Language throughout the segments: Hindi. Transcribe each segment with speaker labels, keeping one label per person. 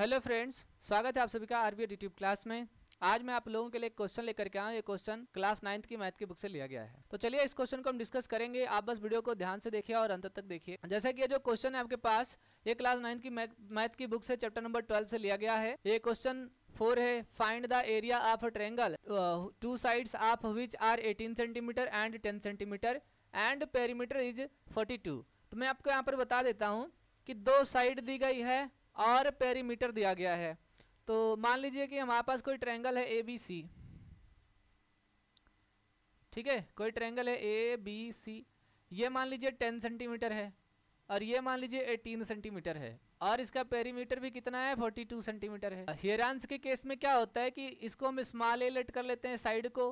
Speaker 1: हेलो फ्रेंड्स स्वागत है आप सभी का आरबी यूट्यूब क्लास में आज मैं आप लोगों के लिए क्वेश्चन लेकर के आया ये क्वेश्चन क्लास नाइन्थ की मैथ की बुक से लिया गया है तो चलिए इस क्वेश्चन को हम डिस्कस करेंगे आप बस वीडियो को ध्यान से देखिए और अंत तक देखिए जैसा कि ये जो क्वेश्चन है आपके पास ये क्लास नाइन्थ की मैथ की बुक से चैप्टर नंबर ट्वेल्व से लिया गया है ये क्वेश्चन फोर है find the area of a triangle two sides of which are eighteen centimetre and ten centimetre and perimeter is forty तो मैं आपको यहाँ पर बता देता हूँ कि दो साइड दी गई है और पेरीमीटर दिया गया है तो मान लीजिए कि हमारे पास कोई ट्रैंगल है ए बी सी ठीक है कोई ट्रैंगल है ए बी सी ये मान लीजिए टेन सेंटीमीटर है और ये मान लीजिए एटीन सेंटीमीटर है और इसका पेरीमीटर भी कितना है फोर्टी टू सेंटीमीटर है हेरांस के केस में क्या होता है कि इसको हम स्मॉल ए लेट कर लेते हैं साइड को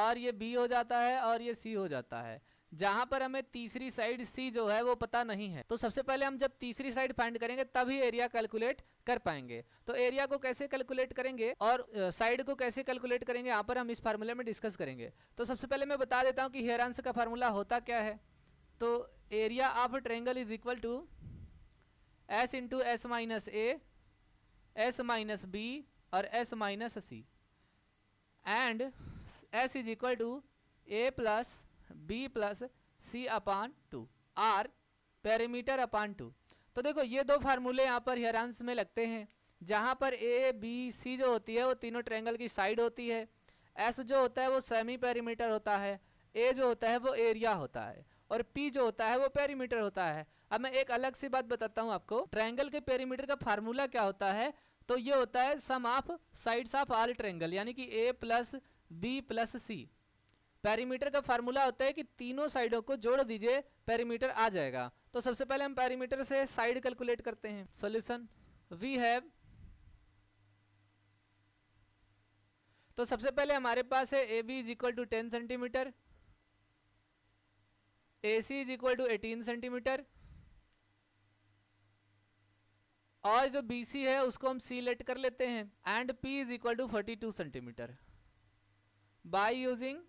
Speaker 1: और ये बी हो जाता है और ये सी हो जाता है जहां पर हमें तीसरी साइड सी जो है वो पता नहीं है तो सबसे पहले हम जब तीसरी साइड फाइंड करेंगे तभी एरिया कैलकुलेट कर पाएंगे तो एरिया को कैसे कैलकुलेट करेंगे और साइड को कैसे कैलकुलेट करेंगे यहाँ पर हम इस फार्मूले में डिस्कस करेंगे तो सबसे पहले मैं बता देता हूँ कि हेयर आंसर का फार्मूला होता क्या है तो area of triangle is equal to S into S minus A S minus B और S minus C and S is equal to A plus B plus C upon two or parameter upon two तो देखो ये दो फार्मूले यहाँ पर हिरांस में लगते हैं जहाँ पर ए बी सी जो होती है वो तीनों ट्रेंगल की साइड होती है एस जो होता है वो सेमी पैरीमीटर होता है ए जो होता है वो एरिया होता है और पी जो होता है वो पेरीमीटर होता है अब मैं एक अलग सी बात बताता हूँ आपको ट्रायंगल के पेरीमीटर का फार्मूला क्या होता है तो ये होता है sum of sides of all triangle यानी कि A plus B plus C perimeter का फार्मूला होता है कि तीनों साइडों को जोड़ दीजिए पैरीमीटर आ जाएगा तो सबसे पहले हम पैरीमीटर से साइड कैलकुलेट करते हैं सॉल्यूशन वी हैव तो सबसे पहले हमारे पास है A B is equal to ten centimetre A C is equal to eighteen centimetre और जो बी सी है उसको हम सी लेट कर लेते हैं and P is equal to forty two centimetre by using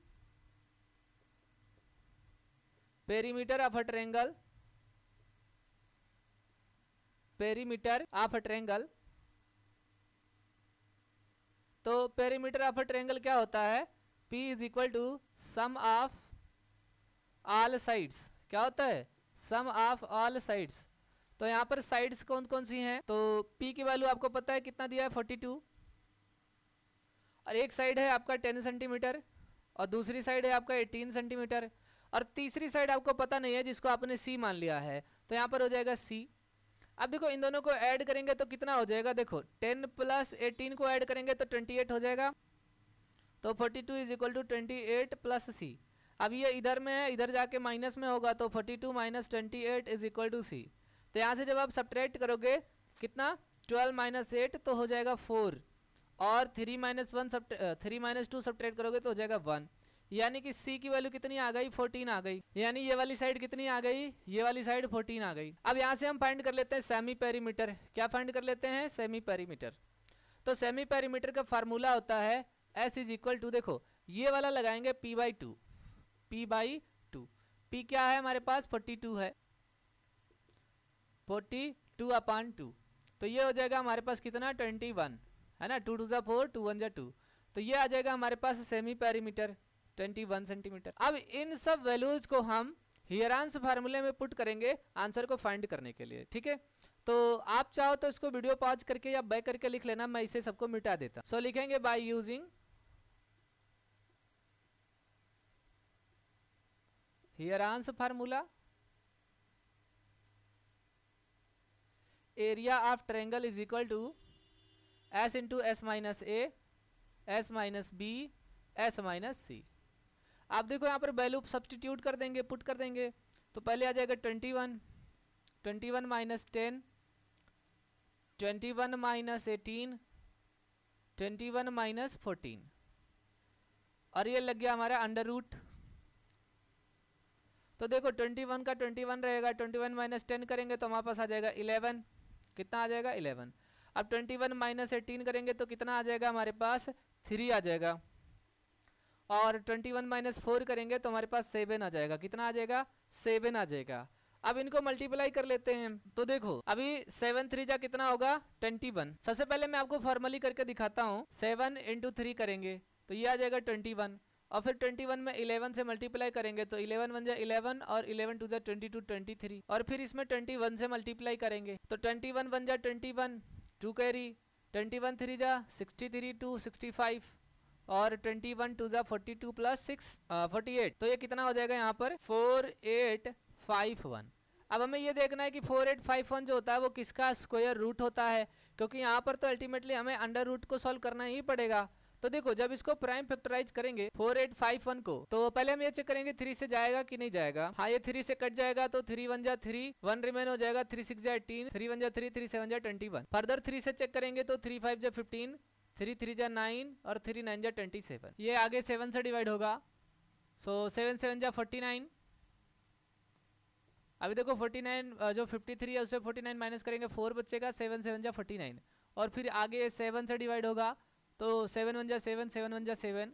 Speaker 1: perimeter of a triangle perimeter of a triangle तो पेरीमीटर ऑफ अ ट्रेंगल क्या होता है P is equal to sum of all sides क्या होता है सम ऑफ ऑल साइड्स तो यहाँ पर साइड्स कौन कौन सी हैं तो P की वैल्यू आपको पता है कितना दिया है 42 और एक साइड है आपका 10 सेंटीमीटर और दूसरी साइड है आपका 18 सेंटीमीटर और तीसरी साइड आपको पता नहीं है जिसको आपने सी मान लिया है तो यहाँ पर हो जाएगा सी अब देखो इन दोनों को ऐड करेंगे तो कितना हो जाएगा देखो टेन प्लस एटीन को ऐड करेंगे तो ट्वेंटी एट हो जाएगा तो forty two is equal to twenty eight plus C अब ये इधर में है इधर जाके माइनस में होगा तो forty two minus twenty eight is equal to C तो यहाँ से जब आप सब्ट्रैक्ट करोगे कितना ट्वेल्व माइनस एट तो हो जाएगा फोर और थ्री माइनस वन सब थ्री माइनस टू सब्ट्रैक्ट करोगे तो हो जाएगा वन यानी कि सी की वैल्यू कितनी आ गई फोर्टीन आ गई यानी ये वाली साइड कितनी आ गई ये वाली साइड फोर्टीन आ गई अब यहाँ से हम फाइंड कर लेते हैं सेमी पेरीमीटर क्या फाइंड कर लेते हैं सेमी पेरीमीटर तो सेमी पेरीमीटर का फार्मूला होता है एस इज इक्वल टू देखो ये वाला लगाएंगे P by two P by two P क्या है हमारे पास फोर्टी टू है फोर्टी टू अपान टू तो ये हो जाएगा हमारे पास कितना ट्वेंटी वन है ना टू टू जो फोर टू वन जो टू तो ये आ जाएगा हमारे पास semi perimeter twenty one centimetre अब इन सब वैल्यूज को हम हियरांस फार्मूले में पुट करेंगे आंसर को फाइंड करने के लिए ठीक है तो आप चाहो तो इसको वीडियो पॉज करके या बैक करके लिख लेना मैं इसे सबको मिटा देता सो so, लिखेंगे by using Heron's formula area of triangle is equal to S into S minus A S minus B S minus C आप देखो यहाँ पर वैल्यू सब्सटीट्यूट कर देंगे पुट कर देंगे तो पहले आ जाएगा twenty one twenty one minus ten twenty one minus eighteen twenty one minus fourteen और ये लग गया हमारा अंडर रूट तो देखो ट्वेंटी वन का ट्वेंटी वन रहेगा ट्वेंटी वन माइनस टेन करेंगे तो हमारे पास आ जाएगा इलेवन कितना आ जाएगा इलेवन अब ट्वेंटी वन माइनस एटीन करेंगे तो कितना आ जाएगा हमारे पास थ्री आ जाएगा और ट्वेंटी वन माइनस फोर करेंगे तो हमारे पास सेवन आ जाएगा कितना आ जाएगा सेवन आ जाएगा अब इनको मल्टीप्लाई कर लेते हैं तो देखो अभी सेवन थ्री जा कितना होगा ट्वेंटी वन सबसे पहले मैं आपको फॉर्मली करके दिखाता हूँ सेवन इंटू थ्री करेंगे तो ये आ जाएगा ट्वेंटी वन और फिर 21 में 11 से मल्टीप्लाई करेंगे तो 11 वन जा इलेवन और इलेवन टू जा ट्वेंटी 23 और फिर इसमें 21 से मल्टीप्लाई करेंगे तो ट्वेंटी वन वन जा twenty one two carry twenty one three जा 63 टू 65 और ट्वेंटी वन टू जो forty two plus six forty eight तो ये कितना हो जाएगा यहाँ पर फोर एट फाइव वन अब हमें ये देखना है कि फोर एट फाइव वन जो होता है वो किसका स्क्वायर रूट होता है क्योंकि यहाँ पर तो अल्टीमेटली हमें अंडर रूट को सॉल्व करना ही पड़ेगा तो देखो जब इसको प्राइम फैक्टराइज करेंगे फोर एट फाइव वन को तो पहले हम ये चेक करेंगे थ्री से जाएगा कि नहीं जाएगा हाँ ये थ्री से कट जाएगा तो थ्री वन जा थ्री वन रिमेन हो जाएगा थ्री सिक्स जा एटीन थ्री वन जा थ्री थ्री सेवन जा ट्वेंटी वन फर्दर थ्री से चेक करेंगे तो थ्री फाइव जा फिफ्टीन थ्री थ्री जा नाइन और थ्री नाइन जा ट्वेंटी सेवन ये आगे सेवन से डिवाइड होगा सो सेवन सेवन जा फोर्टी नाइन अभी देखो फोर्टी नाइन जो फिफ्टी थ्री है उससे फोर्टी नाइन माइनस करेंगे फोर का सेवन सेवन जा फोर्टी नाइन और फिर आगे सेवन से डिवाइड होगा तो सेवन वन जा सेवन सेवन वन जा सेवन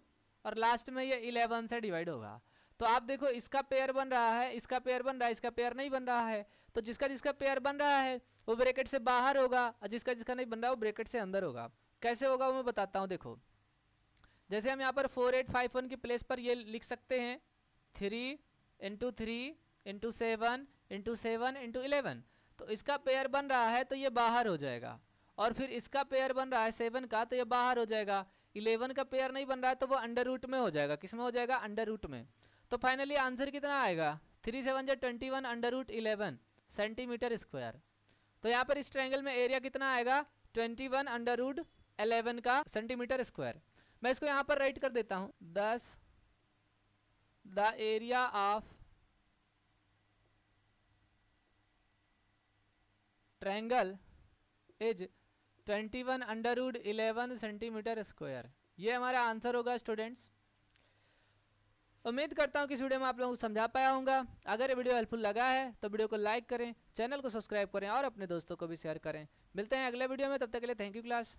Speaker 1: और लास्ट में ये इलेवन से डिवाइड होगा तो आप देखो इसका पेयर बन रहा है इसका पेयर बन रहा है इसका पेयर नहीं बन रहा है तो जिसका जिसका पेयर बन रहा है वो ब्रैकेट से बाहर होगा और जिसका जिसका नहीं बन रहा है वो ब्रैकेट से अंदर होगा कैसे होगा वो मैं बताता हूँ देखो जैसे हम यहाँ पर फोर एट फाइव वन की प्लेस पर ये लिख सकते हैं three into three into seven into seven into eleven तो इसका पेयर बन रहा है तो ये बाहर हो जाएगा और फिर इसका पेयर बन रहा है सेवन का तो ये बाहर हो जाएगा इलेवन का पेयर नहीं बन रहा है तो वो अंडर रूट में हो जाएगा किस में हो जाएगा अंडर रूट में तो फाइनली आंसर कितना आएगा थ्री सेवन जो twenty one under root eleven centimetre square तो यहाँ पर इस ट्रैंगल में एरिया कितना आएगा twenty one under root eleven का सेंटीमीटर स्क्वायर मैं इसको यहाँ पर राइट कर देता हूँ thus the area of triangle is twenty one under wood eleven centimetre square ये हमारा आंसर होगा स्टूडेंट्स उम्मीद करता हूँ कि इस वीडियो में आप लोगों को समझा पाया होगा अगर ये वीडियो हेल्पफुल लगा है तो वीडियो को लाइक करें चैनल को सब्सक्राइब करें और अपने दोस्तों को भी शेयर करें मिलते हैं अगले वीडियो में तब तक के लिए थैंक यू क्लास